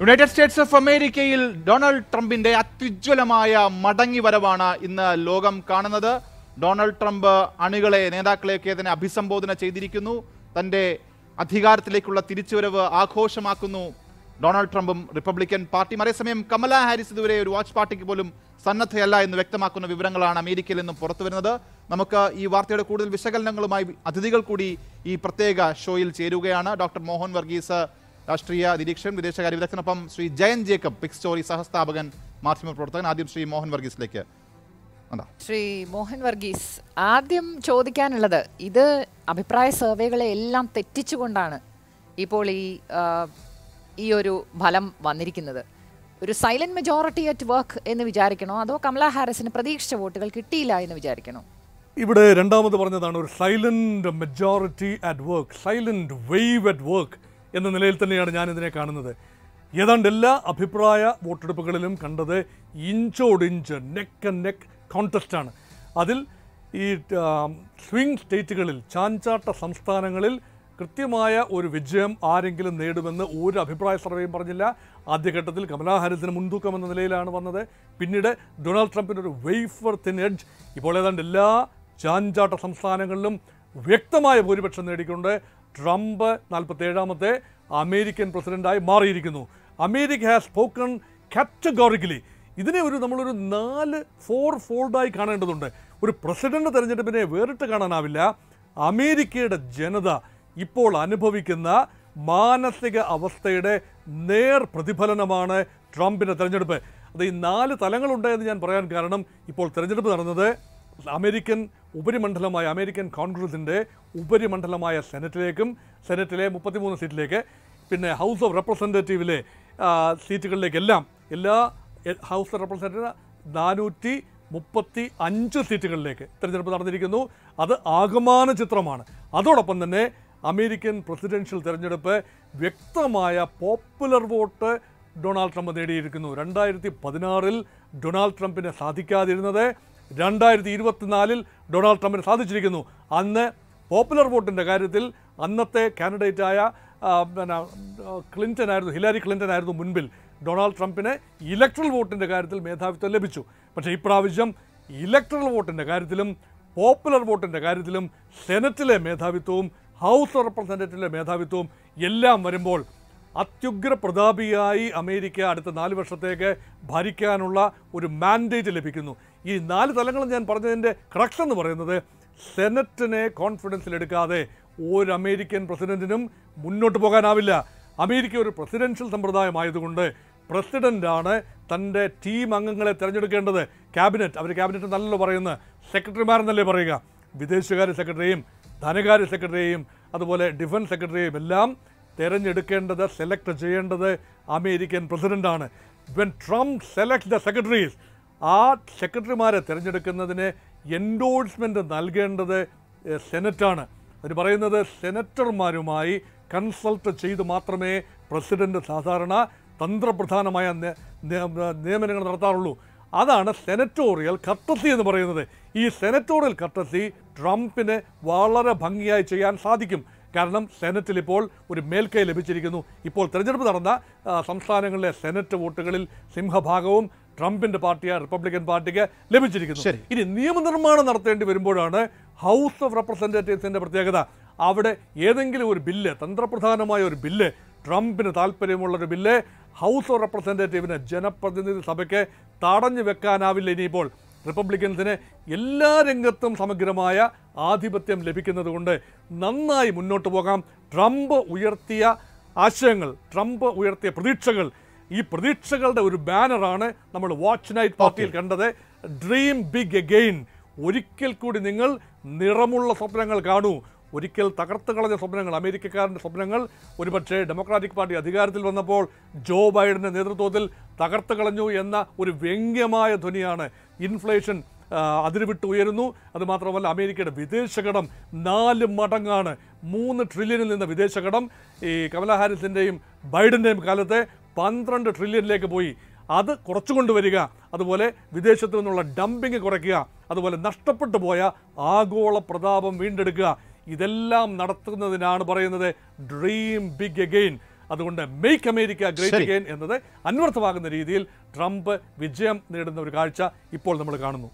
United States of അമേരിക്കയിൽ Donald ട്രംപിന്റെ അത്യുജ്വലമായ മടങ്ങി വരവാണ് ഇന്ന് ലോകം കാണുന്നത് ഡൊണാൾഡ് ട്രംപ് അണികളെ നേതാക്കളെയൊക്കെ തന്നെ അഭിസംബോധന ചെയ്തിരിക്കുന്നു തന്റെ അധികാരത്തിലേക്കുള്ള തിരിച്ചുവരവ് ആഘോഷമാക്കുന്നു ഡൊണാൾഡ് ട്രംപും റിപ്പബ്ലിക്കൻ പാർട്ടിയും അതേസമയം കമല ഹാരിസ് ഇതുവരെ ഒരു വാച്ച് പാർട്ടിക്ക് പോലും സന്നദ്ധയല്ല എന്ന് വ്യക്തമാക്കുന്ന വിവരങ്ങളാണ് അമേരിക്കയിൽ നിന്നും പുറത്തു വരുന്നത് നമുക്ക് ഈ വാർത്തയുടെ കൂടുതൽ വിശകലനങ്ങളുമായി അതിഥികൾ കൂടി ഈ പ്രത്യേക ഷോയിൽ ചേരുകയാണ് ഡോക്ടർ മോഹൻ വർഗീസ് രാഷ്ട്രീയ നിരീക്ഷകൻ വിദേശകാര്യ വിദഗ്ധനൊപ്പം ശ്രീ ജയൻ ജേക്കബ് പിക് സ്റ്റോറി സഹസ്ഥാപകൻ മാധ്യമ പ്രവർത്തകൻ ആദ്യം ശ്രീ മോഹൻ വർഗീസിലേക്ക് ശ്രീ മോഹൻ വർഗീസ് ആദ്യം ചോദിക്കാനുള്ളത് ഇത് അഭിപ്രായ സർവേകളെ എല്ലാം തെറ്റിച്ചുകൊണ്ടാണ് ഇപ്പോൾ ഈ ഈ ഒരു ഫലം വന്നിരിക്കുന്നത് ഒരു സൈലന്റ് മെജോറിറ്റി അറ്റ് വർക്ക് എന്ന് വിചാരിക്കണോ അതോ കമലാ ഹാരിസിന് പ്രതീക്ഷിച്ച വോട്ടുകൾ കിട്ടിയില്ല എന്ന് വിചാരിക്കണോ ഇവിടെ രണ്ടാമത് പറഞ്ഞതാണ് ഒരു silent majority at work silent wave at work എന്ന നിലയിൽ തന്നെയാണ് ഞാൻ ഇതിനെ കാണുന്നത് ഏതാണ്ട് എല്ലാ അഭിപ്രായ വോട്ടെടുപ്പുകളിലും കണ്ടത് ഇഞ്ചോടിഞ്ച് നെക്ക് ആൻഡ് നെക്ക് കോൺടെസ്റ്റാണ് അതിൽ ഈ സ്വിംഗ് സ്റ്റേറ്റുകളിൽ ചാഞ്ചാട്ട സംസ്ഥാനങ്ങളിൽ കൃത്യമായ ഒരു വിജയം ആരെങ്കിലും നേടുമെന്ന് ഒരു അഭിപ്രായ സർവേയും പറഞ്ഞില്ല ആദ്യഘട്ടത്തിൽ കമലാ ഹാരിസിന് മുൻതൂക്കം എന്ന നിലയിലാണ് വന്നത് പിന്നീട് ഡൊണാൾഡ് ട്രംപിൻ്റെ ഒരു വെയ്ഫർ തിൻ എഡ്ജ് ഇപ്പോൾ ഏതാണ്ട് എല്ലാ ചാഞ്ചാട്ട സംസ്ഥാനങ്ങളിലും വ്യക്തമായ ഭൂരിപക്ഷം നേടിക്കൊണ്ട് ട്രംപ് ഏഴാമത്തെ അമേരിക്കൻ പ്രസിഡൻ്റായി മാറിയിരിക്കുന്നു അമേരിക്ക ഹാസ് സ്പോക്കൺ കാറ്റഗോറിക്കലി ഇതിനെ ഒരു നമ്മളൊരു നാല് ഫോർ ഫോൾഡായി കാണേണ്ടതുണ്ട് ഒരു പ്രസിഡന്റ് തെരഞ്ഞെടുപ്പിനെ വേറിട്ട് കാണാനാവില്ല അമേരിക്കയുടെ ജനത ഇപ്പോൾ അനുഭവിക്കുന്ന മാനസിക അവസ്ഥയുടെ നേർ പ്രതിഫലനമാണ് ട്രംപിൻ്റെ തെരഞ്ഞെടുപ്പ് അത് ഈ നാല് തലങ്ങളുണ്ട് എന്ന് ഞാൻ പറയാൻ കാരണം ഇപ്പോൾ തെരഞ്ഞെടുപ്പ് നടന്നത് അമേരിക്കൻ ഉപരിമണ്ഡലമായ അമേരിക്കൻ കോൺഗ്രസിൻ്റെ ഉപരിമണ്ഡലമായ സെനറ്റിലേക്കും സെനറ്റിലെ മുപ്പത്തിമൂന്ന് സീറ്റിലേക്ക് പിന്നെ ഹൗസ് ഓഫ് റെപ്രസെൻറ്റേറ്റീവിലെ സീറ്റുകളിലേക്കെല്ലാം എല്ലാ ഹൗസ് ഓഫ് റെപ്രസെൻറ്റേറ്റീവ് നാനൂറ്റി മുപ്പത്തി അഞ്ച് സീറ്റുകളിലേക്ക് തിരഞ്ഞെടുപ്പ് നടന്നിരിക്കുന്നു അത് ആകമാന ചിത്രമാണ് അതോടൊപ്പം തന്നെ അമേരിക്കൻ പ്രസിഡൻഷ്യൽ തിരഞ്ഞെടുപ്പ് വ്യക്തമായ പോപ്പുലർ വോട്ട് ഡൊണാൾഡ് ട്രംപ് നേടിയിരിക്കുന്നു രണ്ടായിരത്തി പതിനാറിൽ ഡൊണാൾഡ് ട്രംപിനെ സാധിക്കാതിരുന്നത് രണ്ടായിരത്തി ഇരുപത്തിനാലിൽ ഡൊണാൾഡ് ട്രംപിന് സാധിച്ചിരിക്കുന്നു അന്ന് പോപ്പുലർ വോട്ടിൻ്റെ കാര്യത്തിൽ അന്നത്തെ കാൻഡിഡേറ്റായ പിന്നെ ക്ലിൻ്റൺ ആയിരുന്നു ഹിലാരി ക്ലിൻ്റൺ ആയിരുന്നു മുൻപിൽ ഡൊണാൾഡ് ട്രംപിന് ഇലക്ട്രൽ വോട്ടിൻ്റെ കാര്യത്തിൽ മേധാവിത്വം ലഭിച്ചു പക്ഷേ ഇപ്രാവശ്യം ഇലക്ട്രൽ വോട്ടിൻ്റെ കാര്യത്തിലും പോപ്പുലർ വോട്ടിൻ്റെ കാര്യത്തിലും സെനറ്റിലെ മേധാവിത്വവും ഹൗസ് റെപ്രസെൻറ്റേറ്റീവിലെ മേധാവിത്വവും എല്ലാം വരുമ്പോൾ അത്യുഗ്ര പ്രതാപിയായി അമേരിക്ക അടുത്ത നാല് വർഷത്തേക്ക് ഭരിക്കാനുള്ള ഒരു മാൻഡേറ്റ് ലഭിക്കുന്നു ഈ നാല് തലങ്ങളും ഞാൻ പറഞ്ഞതിൻ്റെ കറക്ഷൻ എന്ന് പറയുന്നത് സെനറ്റിനെ കോൺഫിഡൻസിലെടുക്കാതെ ഒരു അമേരിക്കൻ പ്രസിഡന്റിനും മുന്നോട്ട് പോകാനാവില്ല അമേരിക്ക ഒരു പ്രസിഡൻഷ്യൽ സമ്പ്രദായമായതുകൊണ്ട് പ്രസിഡൻ്റാണ് തൻ്റെ ടീം അംഗങ്ങളെ തിരഞ്ഞെടുക്കേണ്ടത് ക്യാബിനറ്റ് അവർ ക്യാബിനറ്റ് നല്ലല്ലോ പറയുന്നത് സെക്രട്ടറിമാരെന്നല്ലേ പറയുക വിദേശകാര്യ സെക്രട്ടറിയും ധനകാര്യ സെക്രട്ടറിയും അതുപോലെ ഡിഫൻസ് സെക്രട്ടറിയും എല്ലാം തിരഞ്ഞെടുക്കേണ്ടത് സെലക്ട് ചെയ്യേണ്ടത് അമേരിക്കൻ പ്രസിഡൻ്റാണ് when Trump select the secretaries ആ സെക്രട്ടറിമാരെ തിരഞ്ഞെടുക്കുന്നതിന് എൻഡോഴ്സ്മെൻറ്റ് നൽകേണ്ടത് സെനറ്റാണ് അതിന് പറയുന്നത് സെനറ്റർമാരുമായി കൺസൾട്ട് ചെയ്ത് മാത്രമേ പ്രസിഡൻറ്റ് സാധാരണ തന്ത്രപ്രധാനമായ നിയമനങ്ങൾ നടത്താറുള്ളൂ അതാണ് സെനറ്റോറിയൽ കർട്ടസി എന്ന് പറയുന്നത് ഈ സെനറ്റോറിയൽ കർട്ടസി ട്രംപിന് വളരെ ഭംഗിയായി ചെയ്യാൻ സാധിക്കും കാരണം സെനറ്റിൽ ഇപ്പോൾ ഒരു മേൽക്കൈ ലഭിച്ചിരിക്കുന്നു ഇപ്പോൾ തിരഞ്ഞെടുപ്പ് നടന്ന സംസ്ഥാനങ്ങളിലെ സെനറ്റ് വോട്ടുകളിൽ സിംഹഭാഗവും ട്രംപിന്റെ പാർട്ടിയാണ് റിപ്പബ്ലിക്കൻ പാർട്ടിക്ക് ലഭിച്ചിരിക്കുന്നത് ഇനി നിയമനിർമ്മാണം നടത്തേണ്ടി വരുമ്പോഴാണ് ഹൗസ് ഓഫ് റെപ്രസെൻറ്റേറ്റീവ്സിന്റെ പ്രത്യേകത അവിടെ ഏതെങ്കിലും ഒരു ബില്ല് തന്ത്രപ്രധാനമായ ഒരു ബില്ല് ട്രംപിന് താല്പര്യമുള്ളൊരു ബില്ല് ഹൗസ് ഓഫ് റെപ്രസെൻറ്റേറ്റീവിന് ജനപ്രതിനിധി സഭയ്ക്ക് തടഞ്ഞു വെക്കാനാവില്ല ഇനിയിപ്പോൾ റിപ്പബ്ലിക്കൻസിന് എല്ലാ രംഗത്തും സമഗ്രമായ ആധിപത്യം ലഭിക്കുന്നതുകൊണ്ട് നന്നായി മുന്നോട്ട് പോകാം ട്രംപ് ഉയർത്തിയ ആശയങ്ങൾ ട്രംപ് ഉയർത്തിയ പ്രതീക്ഷകൾ ഈ പ്രതീക്ഷകളുടെ ഒരു ബാനറാണ് നമ്മൾ വാച്ച് നൈറ്റ് പാർട്ടിയിൽ കണ്ടത് ഡ്രീം ബിഗ് അഗെയിൻ ഒരിക്കൽ കൂടി നിങ്ങൾ നിറമുള്ള സ്വപ്നങ്ങൾ കാണൂ ഒരിക്കൽ തകർത്ത് കളഞ്ഞ സ്വപ്നങ്ങൾ അമേരിക്കക്കാരൻ്റെ സ്വപ്നങ്ങൾ ഒരുപക്ഷേ ഡെമോക്രാറ്റിക് പാർട്ടി അധികാരത്തിൽ വന്നപ്പോൾ ജോ ബൈഡൻ്റെ നേതൃത്വത്തിൽ തകർത്ത് കളഞ്ഞു എന്ന ഒരു വ്യംഗ്യമായ ധ്വനിയാണ് ഇൻഫ്ലേഷൻ അതിരുവിട്ട് ഉയരുന്നു അതുമാത്രമല്ല അമേരിക്കയുടെ വിദേശകടം നാല് മടങ്ങാണ് മൂന്ന് ട്രില്യണിൽ നിന്ന് വിദേശകടം ഈ കമലാ ഹാരിസിൻ്റെയും ബൈഡൻ്റെയും കാലത്തെ പന്ത്രണ്ട് ട്രില്യണിലേക്ക് പോയി അത് കുറച്ചു കൊണ്ടുവരിക അതുപോലെ വിദേശത്തു നിന്നുള്ള ഡംപിങ് കുറയ്ക്കുക അതുപോലെ നഷ്ടപ്പെട്ടു പോയ ആഗോള പ്രതാപം വീണ്ടെടുക്കുക ഇതെല്ലാം നടത്തുന്നതിനാണ് പറയുന്നത് ഡ്രീം ബിഗ് അഗെയിൻ അതുകൊണ്ട് മെയ്ക്ക് അമേരിക്ക ഗ്രേറ്റ് അഗെയിൻ എന്നത് അന്വർത്ഥമാകുന്ന രീതിയിൽ ട്രംപ് വിജയം നേടുന്ന ഒരു കാഴ്ച ഇപ്പോൾ നമ്മൾ കാണുന്നു